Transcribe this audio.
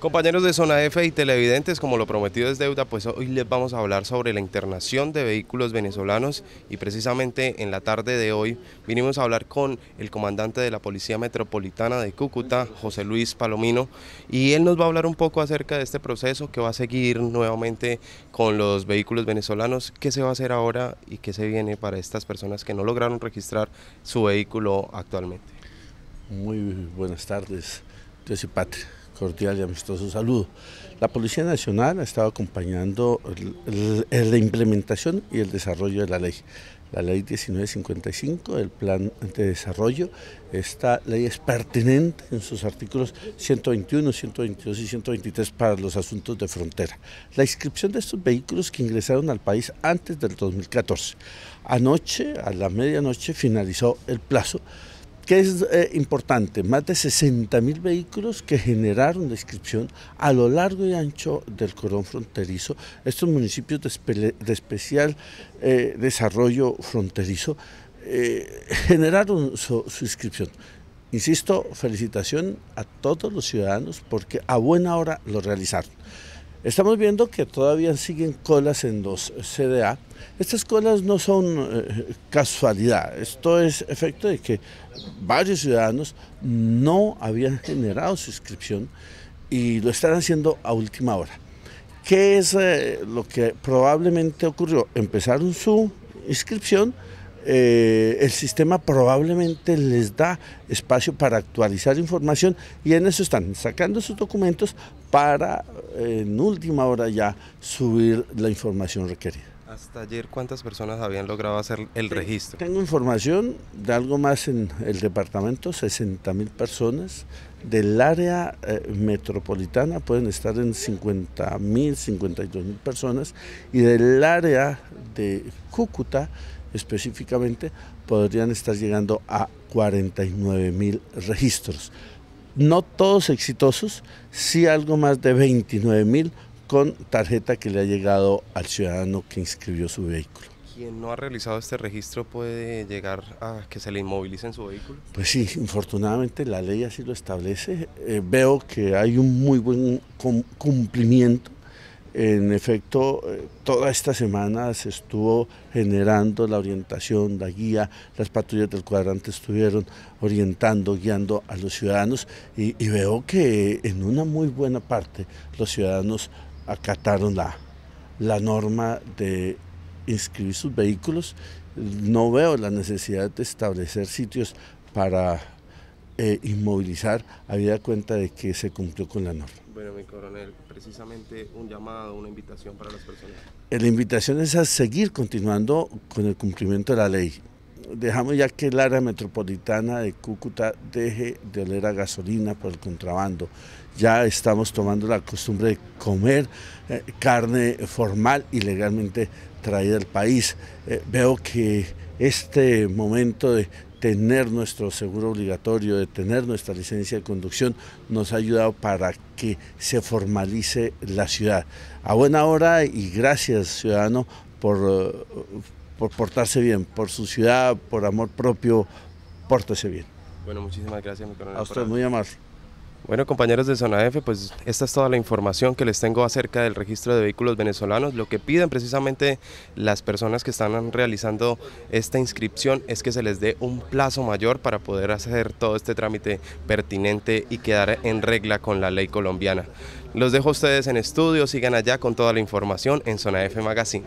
Compañeros de Zona F y televidentes, como lo prometido es deuda, pues hoy les vamos a hablar sobre la internación de vehículos venezolanos y precisamente en la tarde de hoy vinimos a hablar con el comandante de la Policía Metropolitana de Cúcuta, José Luis Palomino, y él nos va a hablar un poco acerca de este proceso que va a seguir nuevamente con los vehículos venezolanos, qué se va a hacer ahora y qué se viene para estas personas que no lograron registrar su vehículo actualmente. Muy buenas tardes, yo soy Patria cordial y amistoso saludo. La Policía Nacional ha estado acompañando la implementación y el desarrollo de la ley. La ley 1955, el plan de desarrollo, esta ley es pertinente en sus artículos 121, 122 y 123 para los asuntos de frontera. La inscripción de estos vehículos que ingresaron al país antes del 2014. Anoche, a la medianoche, finalizó el plazo que es eh, importante, más de 60.000 vehículos que generaron la inscripción a lo largo y ancho del cordón fronterizo, estos municipios de, especial eh, desarrollo fronterizo, eh, generaron su inscripción. Insisto, felicitación a todos los ciudadanos porque a buena hora lo realizaron. Estamos viendo que todavía siguen colas en los CDA. Estas colas no son eh, casualidad, esto es efecto de que varios ciudadanos no habían generado su inscripción y lo están haciendo a última hora. ¿Qué es eh, lo que probablemente ocurrió? Empezaron su inscripción, eh, el sistema probablemente les da espacio para actualizar información y en eso están sacando sus documentos para eh, en última hora ya subir la información requerida. Hasta ayer, ¿cuántas personas habían logrado hacer el registro? Tengo información de algo más en el departamento, 60 mil personas. Del área eh, metropolitana pueden estar en 50 mil, 52 mil personas. Y del área de Cúcuta específicamente, podrían estar llegando a 49 mil registros. No todos exitosos, sí algo más de 29 mil con tarjeta que le ha llegado al ciudadano que inscribió su vehículo. quien no ha realizado este registro puede llegar a que se le inmovilice en su vehículo? Pues sí, infortunadamente la ley así lo establece. Eh, veo que hay un muy buen cumplimiento en efecto, eh, toda esta semana se estuvo generando la orientación, la guía, las patrullas del cuadrante estuvieron orientando, guiando a los ciudadanos y, veo que en una muy buena parte los ciudadanos acataron la, la norma de inscribir sus vehículos. No veo la necesidad de establecer sitios para eh, inmovilizar, había cuenta de que se cumplió con la norma. Bueno, mi coronel, precisamente un llamado, una invitación para las personas. Eh, la invitación es a seguir continuando con el cumplimiento de la ley. Dejamos ya que el área metropolitana de Cúcuta deje de oler a gasolina por el contrabando. Ya estamos tomando la costumbre de comer eh, carne formal y legalmente traída al país. veo que este momento de tener nuestro seguro obligatorio, de tener nuestra licencia de conducción, nos ha ayudado para que se formalice la ciudad. A buena hora y gracias ciudadano por, eh, por portarse bien, por su ciudad, por amor propio, pórtese bien. Bueno, muchísimas gracias, mi coronel. A usted, muy amable. Bueno, compañeros de Zona F, pues esta es toda la información que les tengo acerca del registro de vehículos venezolanos. Lo que piden precisamente las personas que están realizando esta inscripción es que se les dé un plazo mayor para poder hacer todo este trámite pertinente y quedar en regla con la ley colombiana. Los dejo a ustedes en estudio, sigan allá con toda la información en Zona F Magazine.